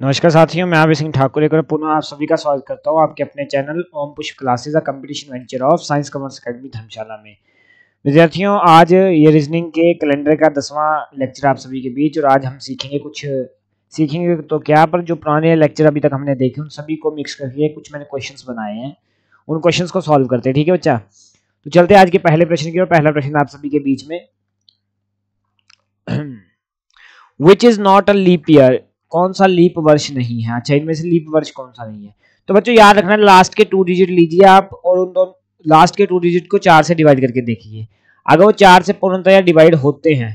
नमस्कार साथियों मैं आविर सिंह ठाकुर एक पुनः आप सभी का स्वागत करता हूँ आपके अपने चैनल ओम पुष्प क्लासेज का competition venture of science commerce academy Dharamshala में विद्यार्थियों आज ये रीजनिंग के कैलेंडर का दसवां लेक्चर आप सभी के बीच और आज हम सीखेंगे कुछ सीखेंगे तो क्या पर जो पुराने लेक्चर अभी तक हमने देखे उन सभी को मिक्स करके कुछ मैंने क्वेश्चन बनाए हैं उन क्वेश्चन को सॉल्व करते हैं ठीक है बच्चा तो चलते आज के पहले प्रश्न की और पहला प्रश्न आप सभी के बीच में which is not a leap year कौन सा लीप वर्ष नहीं है अच्छा इनमें से लीप वर्ष कौन सा नहीं है तो बच्चों याद रखना लास्ट के टू डिजिट लीजिए आप और उन दोनों लास्ट के टू डिजिट को चार से डिवाइड करके देखिए अगर वो चार से पूर्णतया डिवाइड होते हैं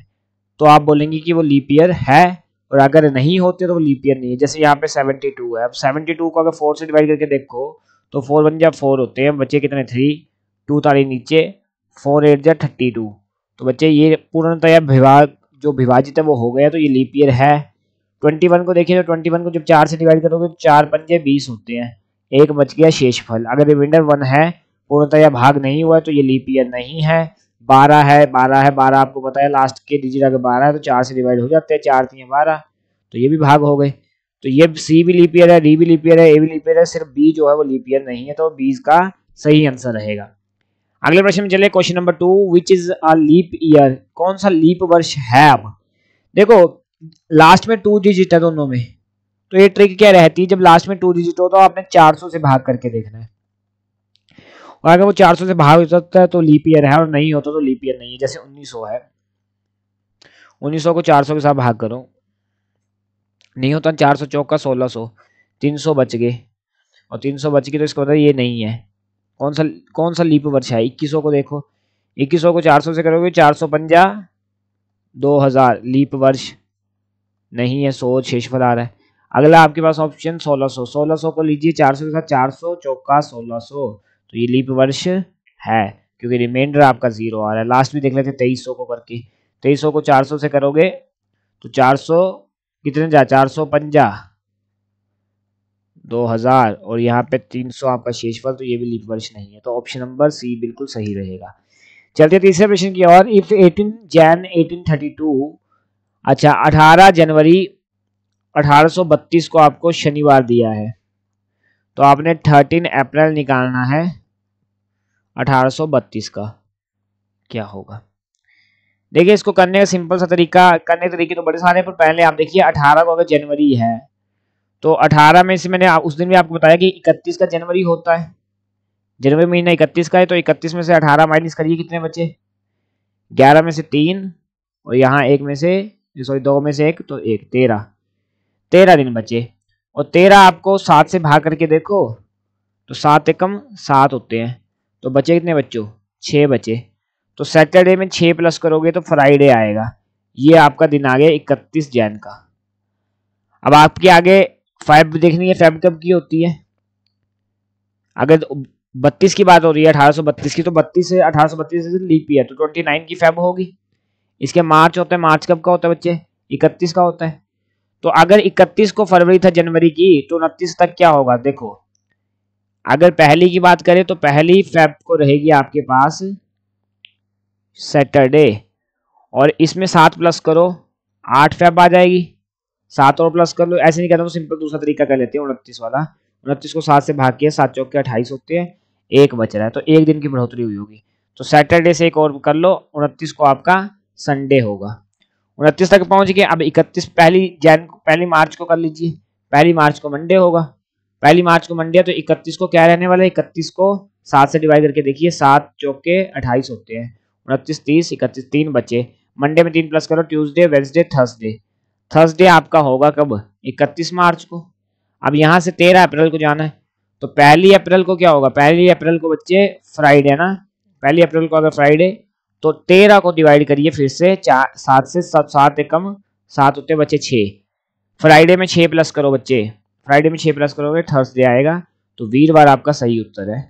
तो आप बोलेंगे कि वो लीप ईयर है और अगर नहीं होते तो वो लीप ईयर नहीं है जैसे यहाँ पे 72 है अब 72 को अगर फोर से डिवाइड करके देखो तो फोर वन जब फोर होते हैं बच्चे कितने थ्री टू तारी नीचे फोर एट जब थर्टी टू तो बच्चे ये पूर्णतया विभाग जो विभाजित है वो हो गया तो ये लीप ईयर है ट्वेंटी वन को देखिए तो ट्वेंटी वन को जब चार से डिवाइड करोगे तो चार पंजे बीस होते हैं एक बच गया शेष फल अगर रिमाइंडर वन है पूर्णतया भाग नहीं हुआ तो ये लीप ईयर नहीं है बारह है बारह है बारह आपको पता है लास्ट के डिजिट अगर बारह है तो चार से डिवाइड हो जाते हैं चार तीन बारह तो ये भी भाग हो गए तो ये सी भी लीप ईयर है डी भी लीप ईयर है ए भी लीप ईयर है सिर्फ बी जो है वो लीप ईयर नहीं है तो बीस का सही आंसर रहेगा अगले प्रश्न में चले question number two which is a leap year कौन सा लीप वर्ष है अब देखो लास्ट में टू डिजिट है दोनों में तो ये ट्रिक क्या रहती है जब लास्ट में टू डिजिट हो तो आपने 400 से भाग करके देखना है और अगर वो 400 से भाग हो जाता है तो लीप ईयर है और नहीं होता तो लीप ईयर नहीं है जैसे 1900 है 1900 को 400 के साथ भाग करो नहीं होता तो चार सौ चौका सोलह सौ तीन सौ बच गए और तीन सौ बच गए तो इसको पता मतलब ये नहीं है कौन सा कौन सा लीप वर्ष है इक्कीस को देखो इक्कीस को चार सौ से करोगे चार सौ पंजा दो हजार लीप वर्ष नहीं है सौ शेषफल आ रहा है अगला आपके पास ऑप्शन सोलह सो सोलह सो को लीजिए चार सौ के साथ चार सौ चौका सोलह सो तो ये लीप वर्ष है क्योंकि रिमाइंडर आपका जीरो आ रहा है लास्ट भी देख लेते तेईस सौ को करके तेईस सौ को चार सौ से करोगे तो चार सौ कितने जा चार सौ पंजा दो हजार और यहाँ पे तीन सौ आपका शेषफल तो ये भी लीप वर्ष नहीं है तो ऑप्शन नंबर सी बिल्कुल सही रहेगा चलते तीसरे प्रश्न की और इफ एटीन जैन टू अच्छा 18 जनवरी 1832 को आपको शनिवार दिया है तो आपने 13 अप्रैल निकालना है 1832 का क्या होगा देखिए इसको करने का सिंपल सा तरीका करने तरीके तो बड़े सारे पर पहले आप देखिए 18 को अगर जनवरी है तो 18 में से मैंने उस दिन भी आपको बताया कि 31 का जनवरी होता है जनवरी महीना 31 का है तो 31 में से 18 माइनस करिए कितने बचे 11 में से तीन और यहाँ एक में से सॉरी दो में से एक तो एक तेरह तेरह दिन बचे और तेरह आपको सात से भाग करके देखो तो सात एकम सात होते हैं तो बचे कितने बच्चों छः बचे तो सैटरडे में छः प्लस करोगे तो फ्राइडे आएगा ये आपका दिन आ गया इकतीस जैन का अब आपके आगे फाइव देखनी है फाइव कब की होती है अगर बत्तीस की बात हो रही है अठारह बत्तीस की तो बत्तीस से अठारह बत्तीस लीप है तो ट्वेंटी नाइन की फैब होगी इसके मार्च होता है मार्च कब का होता है बच्चे इकतीस का होता है तो अगर इकतीस को फरवरी था जनवरी की तो उनतीस तक क्या होगा देखो अगर पहली की बात करें तो पहली फेब को रहेगी आपके पास सैटरडे और इसमें सात प्लस करो आठ फेब आ जाएगी सात और प्लस कर लो ऐसे नहीं कहता सिंपल दूसरा तरीका कर लेते हैं उनतीस वाला उनतीस को सात से भाग के सात चौक के अट्ठाईस होते हैं एक बच रहा है तो एक दिन की बढ़ोतरी हुई होगी तो सैटरडे से एक और कर लो उनतीस को आपका संडे होगा उनतीस तक पहुंच गए अब इकतीस पहली जैन पहली मार्च को कर लीजिए पहली मार्च को मंडे होगा पहली मार्च को मंडे तो इकतीस को क्या रहने वाला है इकतीस को सात से डिवाइड करके देखिए सात चौके अट्ठाईस होते हैं उनतीस तीस इकतीस तीन बचे मंडे में तीन प्लस करो ट्यूसडे वेंसडे थर्सडे थर्सडे आपका होगा कब इकतीस मार्च को अब यहाँ से तेरह अप्रैल को जाना है तो पहली अप्रैल को क्या होगा पहली अप्रैल को बच्चे फ्राइडे ना पहली अप्रैल को अगर फ्राइडे तो तेरह को डिवाइड करिए फिर से चार सात से सात सात एकम सात होते बच्चे छः फ्राइडे में छः प्लस करो बच्चे फ्राइडे में छः प्लस करोगे थर्सडे आएगा तो वीरवार आपका सही उत्तर है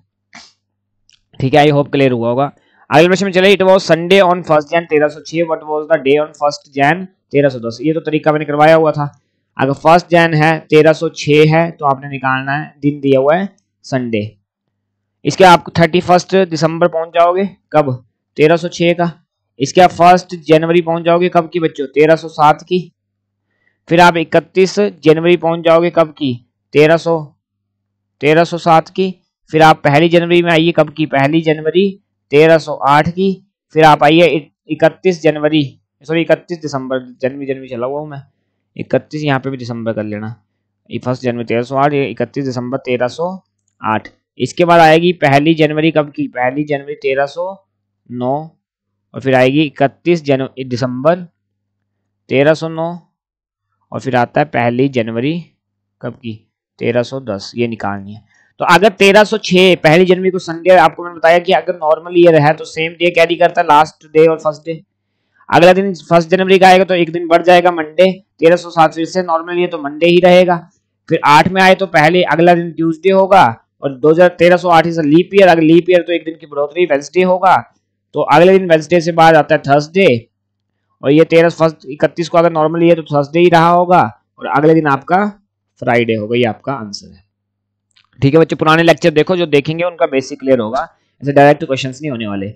ठीक है आई होप क्लियर हुआ होगा अगले प्रश्न में चले it was Sunday on first Jan तेरह सौ छः what was the day on first Jan तेरह सौ दस ये तो तरीका मैंने करवाया हुआ था अगर फर्स्ट जैन है तेरह सौ छः है तो आपने निकालना है दिन दिया हुआ है संडे इसके आप थर्टी फर्स्ट दिसंबर पहुंच जाओगे कब 1306 का इसके आप फर्स्ट जनवरी पहुंच जाओगे कब की बच्चों 1307 की फिर आप 31 जनवरी पहुंच जाओगे कब की 1300 1307 की फिर आप पहली जनवरी में आइए कब की पहली जनवरी 1308 की फिर आप आइए 31 जनवरी सॉरी 31 दिसंबर जनवरी जनवरी चला हुआ हूँ मैं 31 यहाँ पे भी दिसंबर कर लेना फर्स्ट जनवरी तेरह सौ आठ इकतीस दिसंबर तेरह आठ इसके बाद आएगी पहली जनवरी कब की पहली जनवरी तेरह सौ नौ और फिर आएगी इकतीस जनवरी दिसंबर तेरह सौ नौ और फिर आता है पहली जनवरी कब की तेरह सौ दस ये निकालनी है तो अगर तेरह सौ छः पहली जनवरी को संडे आपको मैंने बताया कि अगर नॉर्मल ईयर है तो सेम डे कैरी करता है लास्ट डे और फर्स्ट डे अगला दिन फर्स्ट जनवरी का आएगा तो एक दिन बढ़ जाएगा मंडे तेरह सौ सात फिर से नॉर्मल ईयर तो मंडे ही रहेगा फिर आठ में आए तो पहले अगला दिन ट्यूसडे होगा और दो हजार तेरह सौ आठ लीप ईयर अगर लीप ईयर तो एक दिन की बढ़ोतरी वेंसडे होगा तो अगले दिन वेंसडे से बाद आता है थर्सडे और ये तेरह फर्स्ट इकतीस को अगर नॉर्मली है तो थर्सडे ही रहा होगा और अगले दिन आपका फ्राइडे होगा ये आपका आंसर है ठीक है बच्चे पुराने लेक्चर देखो जो देखेंगे उनका बेसिक क्लियर होगा ऐसे डायरेक्ट क्वेश्चन नहीं होने वाले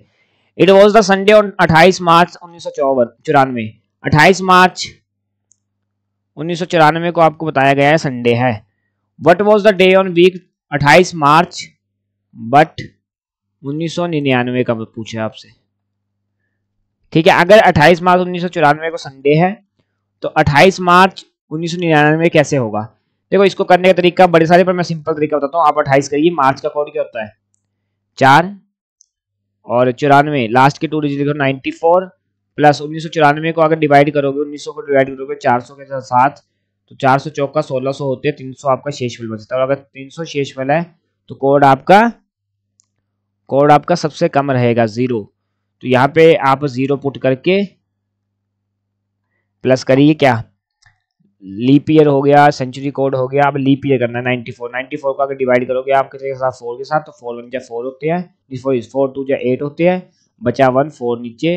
it was the Sunday on अट्ठाईस मार्च उन्नीस चौरानवे अट्ठाईस मार्च उन्नीस को आपको बताया गया है संडे है what was the day on week अट्ठाईस मार्च बट उन्नीस सौ निन्यानवे का पूछे आपसे ठीक है अगर 28 मार्च उन्नीस को संडे है तो 28 मार्च उन्नीस कैसे होगा देखो इसको करने का तरीका बड़े सारे पर मैं सिंपल तरीका बताता हूँ आप अट्ठाईस करिए मार्च का कोड क्या होता है चार और चौरानवे लास्ट के टू डिजिट देखो 94 प्लस उन्नीस को अगर डिवाइड करोगे 1900 को डिवाइड करोगे 400 के साथ साथ तो चार सौ चौका सोलह सौ होते हैं तीन सौ आपका शेष बल बचता है और अगर तीन सौ शेष बल है तो कोड आपका कोड आपका सबसे कम रहेगा ज़ीरो तो यहाँ पे आप ज़ीरो पुट करके प्लस करिए क्या लीप ईयर हो गया सेंचुरी कोड हो गया अब लीप ईयर करना है नाइन्टी फोर नाइन्टी फोर का अगर डिवाइड करोगे आप किसी के साथ फोर के साथ तो फोर वन जा फोर होते हैं फोर इज फोर टू जा एट होते हैं बचा वन फोर नीचे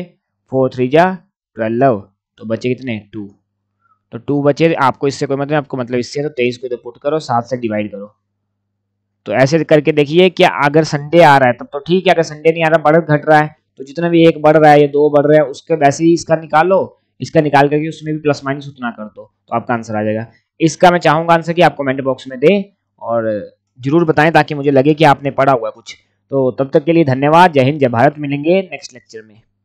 फोर थ्री जा ट्वेल्व तो बचे कितने टू तो टू बचे आपको इससे कोई मतलब आपको मतलब इससे तो तेईस को तो पुट करो सात से डिवाइड करो तो ऐसे करके देखिए कि अगर संडे आ रहा है तब तो ठीक है अगर संडे नहीं आ रहा बढ़ घट रहा है तो जितना भी एक बढ़ रहा है या दो बढ़ रहा है उसके वैसे ही इसका निकालो इसका निकाल करके उसमें भी प्लस माइनस उतना कर दो तो आपका आंसर आ जाएगा इसका मैं चाहूंगा आंसर कि आप कमेंट बॉक्स में दें और जरूर बताएं ताकि मुझे लगे कि आपने पढ़ा हुआ कुछ तो तब तक के लिए धन्यवाद जय हिंद जय भारत मिलेंगे नेक्स्ट लेक्चर में